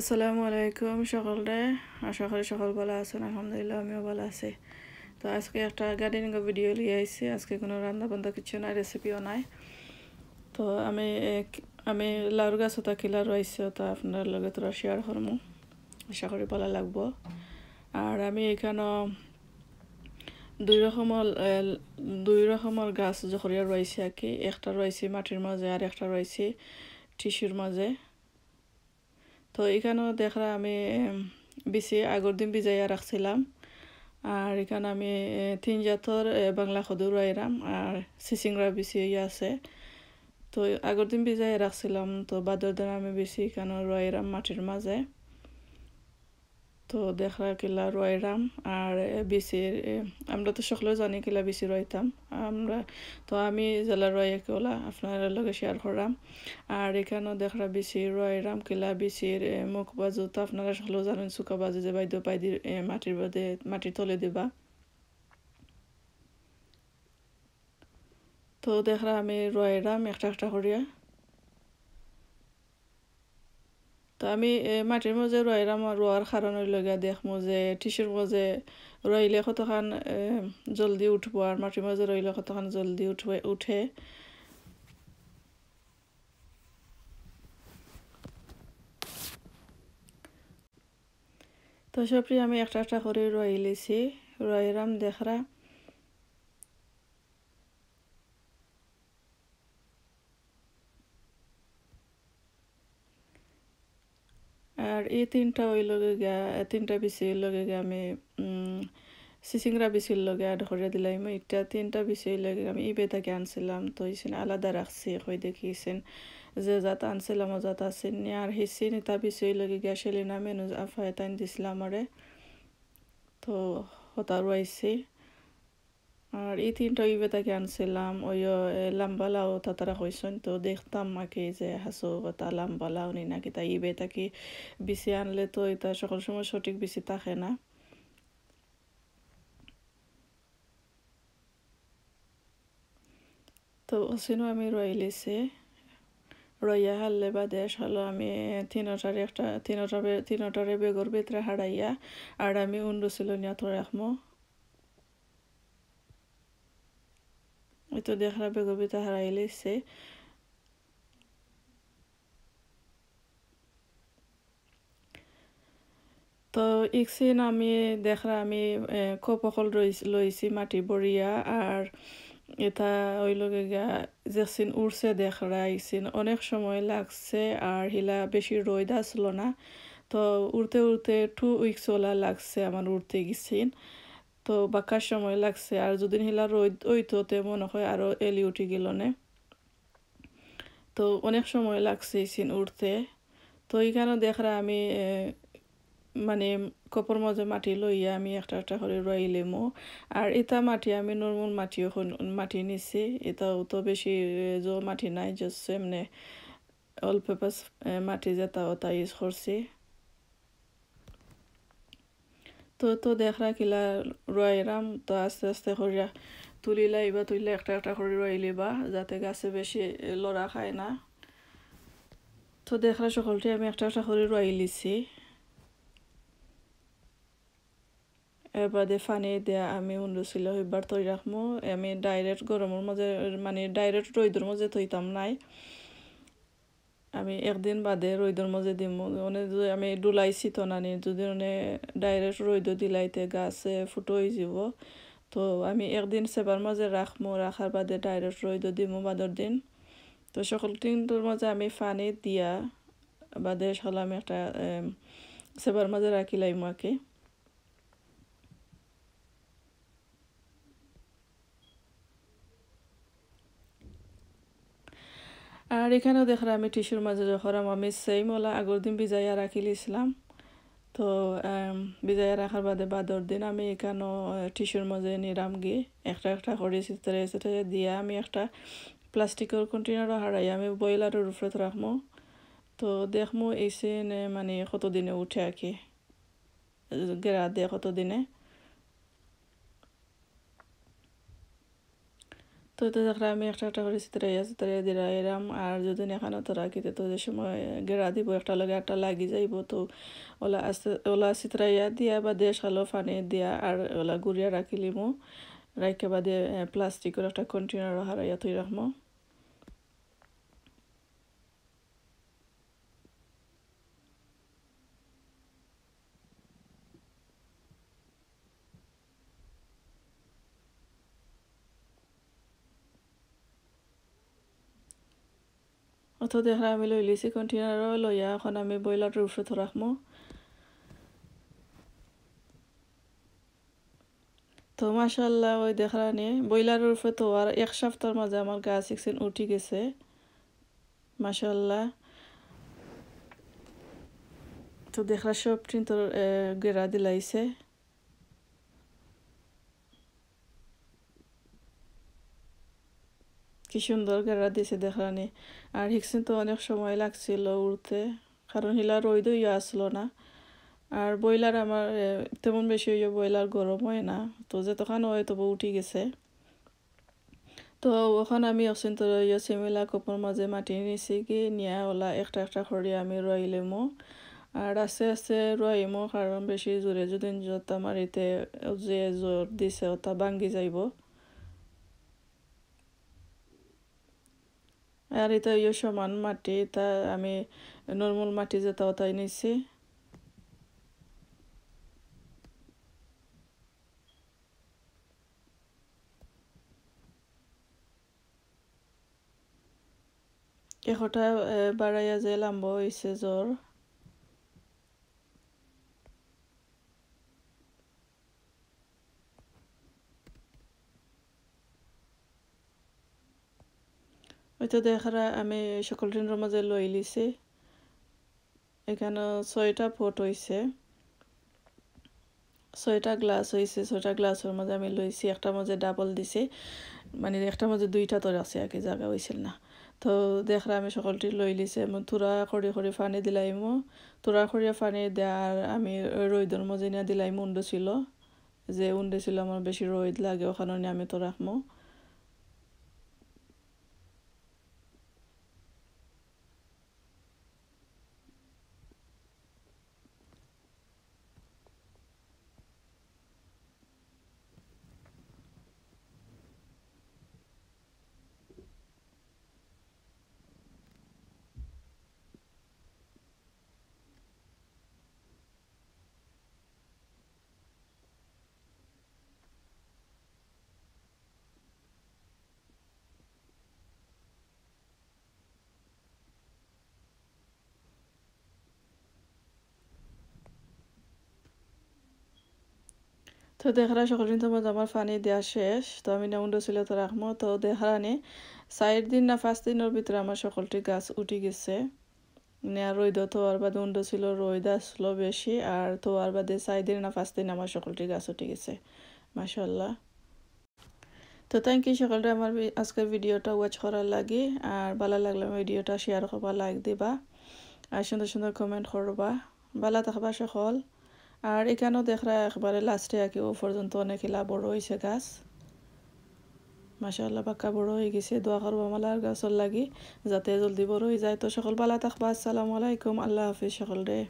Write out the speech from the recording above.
আসসালামু আলাইকুম সকলরে আশা করি সকল ভালো আছেন আলহামদুলিল্লাহ আমিও ভালো আছি তো আজকে একটা গার্ডেনিং ভিডিও নিয়ে আইছি আজকে কোনো রান্না বান্ধা কিছু নাই রেসিপিও নাই তো আমি আমি লাউর গাছ ওটা কিলা রয়েছে ওটা আপনার লগে তোরা শেয়ার করমু আশা করি ভালো লাগবো আর আমি এখানে দুই রকমের দুই রকমের গাছ জখরিয়া রয়েছে আর কি একটা রয়েছে মাটির মাঝে আর একটা রয়েছে টিস্যুর মাঝে তো এখানেও দেখরা আমি বেশি আগর দিন বিজাইয়া রাখছিলাম আর এখানে আমি তিন জাতর বাংলা সদর আইরাম আর সিসিংরা বেশি ইয়ে আছে তো আগর দিন বিজাই রাখছিলাম তো বাদর দিন আমি বেশি এখানে রয়েরাম মাটির মাঝে তো দেখলা কিলা রয়রাম আর বিসি আমরা তো সকলেও জানি কিলা বিসি রয়তাম আমরা তো আমি জেলা রয়ে ওলা আপনার লগে শেয়ার করাম আর এখানেও দেখলা বিসি রয়রাম কিলা বিসির মুখ বাজু তো আপনারা সকলেও জানেন সুকা বাজু যে বাইদ পাইদি মাটির বাদে মাটির তলে দিবা তো দেখলা আমি রয়রাম একটা একটা করিয়া তো আমি মাটিৰ মাজে ৰোৱাৰ আমাৰ ৰোৱাৰ কাৰণলগীয়া দেখ মজে টিচিৰ মজে ৰোৱিলে কতখান জলদি উঠব আৰু মাটিৰ মাজে ৰোৱিলে কতখান জলদি উঠো উঠে তাৰপিছত আমি এক্সট্ৰা এক্সট্ৰা কৰি ৰোৱাই লৈছি ৰোৱাইৰাম দেখৰা আর এই তিনটা ওই লগে গিয়া তিনটা বিচি লগে গিয়া আমি চিচিংৰা বিচিৰ লগে ধৰি দিলাই মই এতিয়া তিনিটা বিচিৰ লগে আমি ই ইবেটাকে আনছিলাম তো ইচিন আলাদা ৰাখছি হয়ে দেখিয়েছেন যে যাত আনছিলাম যাত আছিল নি আৰু সিচিন এটা বিচিৰ লগে গিয়া সেলিনা মেনু আফা এটা দিছিলাম আরে তো হতাৰো আহিছে আর এই তিনটা ইবে আনছিলাম ওই লাম্বালাও তাতারা কইসন তো দেখতাম মাকে যে হাসো তা লাম্বালাও নি নাকি তা ইবে তাকে বিছি আনলে তো এটা সকল সময় সঠিক বিছি থাকে না তো ওসিনো আমি রইলেছে রইয়া হারলে বা দেশ হলো আমি তিনটার একটা তিনটারে তিনটারে বেগর ভিতরে হারাইয়া আর আমি উন্ডু ছিল নিয়া তো রাখমো এতো দেখরা বেগবিতা হারাই লইছে তো ইকসিন আমি দেখরা আমি কপকল লইছি মাটি বরিয়া আর এটা ওই লগে গা যেকসিন উড়ছে দেখরা অনেক সময় লাগছে আর হিলা বেশি রোদ আসলো না তো উড়তে উড়তে টু উইকস ওলা লাগছে আমার উড়তে গেছিন তো বাঁকার সময় লাগছে আর যদিন হিলা রোদ ওই তে মনে হয় আরও এলি উঠি গেল নে তো অনেক সময় লাগছে সিন উঠতে তো এইখানে দেখরা আমি মানে কপর মজে মাটি লইয়া আমি একটা একটা করে রইলেমো আর এটা মাটি আমি নর্মাল মাটি মাটি নিছি এটাও তো বেশি জো মাটি নাই জাস্ট এমনি অল্প মাটি যেটা ওটা ইউজ করছি তো তো দেখরা কিলা রাম তো আস্তে আস্তে করিয়া তুলিলা ইবা তুলিলা একটা একটা করে রোয়াইলি বা যাতে গাছে বেশি লড়া খায় না তো দেখরা সকলটি আমি একটা একটা করে রোয়াইলিছি লিছি এবারে ফানি দিয়া আমি উন্ডুছিল হইবার তৈরি রাখবো আমি ডাইরেক্ট গরমের মাঝে মানে ডাইরেক্ট রৈদুর মাঝে থইতাম নাই আমি একদিন বাদে রৈদর মধ্যে দিম মানে আমি ডুলাইছি তো নানি যদি মানে ডাইরেক্ট রৈদ দিলাইতে গাছে ফুটো হয়ে যাব তো আমি একদিন সেবার মাঝে রাখমো রাখার বাদে ডাইরেক্ট রৈদ দিম বাদর দিন তো সকল তিনটোর মাঝে আমি ফানে দিয়া বাদে সকল আমি একটা সেবার মাঝে রাখিলাইম আঁকি আর এখানেও দেখলাম আমি টিসুর মাঝে যখন আমি সেইমলা আগর দিন বিজাইয়া রাখিলিছিলাম তো বিজয়া রাখার বাদে বাদর দিন আমি এখানেও টিসুর মাঝে নিলাম গিয়ে একটা একটা করে সিতারে সিতারে দিয়ে আমি একটা প্লাস্টিকের কন্টেনারও হারাই আমি বয়লারের উপরে রাখবো তো দেখমো এসে মানে কতদিনে উঠে আর কি গেরা দিয়ে কতদিনে তো তো আমি একটা একটা করে চিতরাইয়া চিতরাইয়া দিলাম আর যদি এখানে তো রাখিতে তো যে সময় গেড়া দিব একটা লগে একটা লাগি যাইব তো ওলা ওলা ইয়া দিয়া বা দিয়ে শালো ফানি দিয়া আর ওলা গুড়িয়া রাখিলিমো রাখিয়া বা দিয়ে প্লাস্টিকের একটা কন্টেনার হারাইয়া তুই রাখমো অথ দেখা আমি লৈ লৈছি কণ্টেইনাৰ লৈ এখন আমি ব্ৰইলাৰটোৰ ওচৰত ৰাখোঁ তো মাসাল্লাহ ওই দেখা নিয়ে ব্রয়লারের উপরে তো আর এক সপ্তাহের মাঝে আমার গাছ একসেন উঠি গেছে মাসাল্লাহ তো দেখা সব তোর গেরা দিলাইছে কি সুন্দর গেরা দিছে দেখলানি আর হিক্সিন তো অনেক সময় লাগছিল উড়তে কারণ হিলা রইদও ইয়ে আসলো না আর ব্রয়লার আমার তেমন বেশি ইয়ে বয়লার গরম হয় না তো যেতখান হয় তবু উঠি গেছে তো ওখান আমি অচিন্ত ইয়ে চিমিলা কপর মাঝে মাটি নিছি কি নিয়া ওলা একটা একটা খড়ি আমি রইলেমো আর আস্তে আস্তে রইমো কারণ বেশি জোরে যদি জোতা মারিতে যে জোর দিছে ওটা ভাঙ্গি যাইব আর এটা ইয়ে সমান মাটি তা আমি নর্মাল মাটি যে তাও তাই নিছি এশটা বাড়াইয়া যে লাম্ব হয়েছে জ্বর হয়তো দেখারা আমি সকলটিনের মাঝে লই লিছি এখানে ছয়টা ফোট হয়েছে ছয়টা গ্লাস হয়েছে ছয়টা গ্লাসের মাঝে আমি লইছি একটা মাঝে ডাবল দিছি মানে একটা মাঝে দুইটা তোর আছে আগে কি জায়গা হয়েছিল না তো দেখরা আমি সকলটি লই লিছে তুরা খড়ি খড়ি পানি দিলাইমো তুরা খড়িয়া পানি দেওয়ার আমি রৈদর মজে নিয়ে দিলাইমো উন্ডো ছিল যে উন্ডে ছিল আমার বেশি রোদ লাগে ওখানে আমি তো রাখমো তো সকল দিন তোমার আমার ফানি দেওয়া শেষ তো আমি উন্ডো ছিল তো রাখবো তো দেখরানে চার দিন না পাঁচ দিনের ভিতরে আমার সকলটি গাছ উঠি গেছে মানে আর তো আর বাদে উন্ডো ছিল রইদ আসল বেশি আর তো আর বাদে চার দিন না পাঁচ দিন আমার সকলটি গাছ উঠে গেছে মাসাল্লাহ তো থ্যাংক ইউ সকলটা আমার আজকের ভিডিওটা ওয়াচ করার লাগে আর ভালো লাগলে আমার ভিডিওটা শেয়ার করবা লাইক দিবা আর সুন্দর সুন্দর কমেন্ট করবা ভালো থাকবা সকল আর এখানেও দেখরা একবারে লাস্টে আঁকি ও পর্যন্ত অনেক হিলা বড় হয়েছে গাছ মাসাল্লাহ পাক্কা বড় হয়ে গেছে দোয়া করবো আমার গাছর লাগি যাতে জলদি বড় হয়ে যায় তো সকল বালা থাকবা আসসালামু আলাইকুম আল্লাহ হাফিজ সকল রে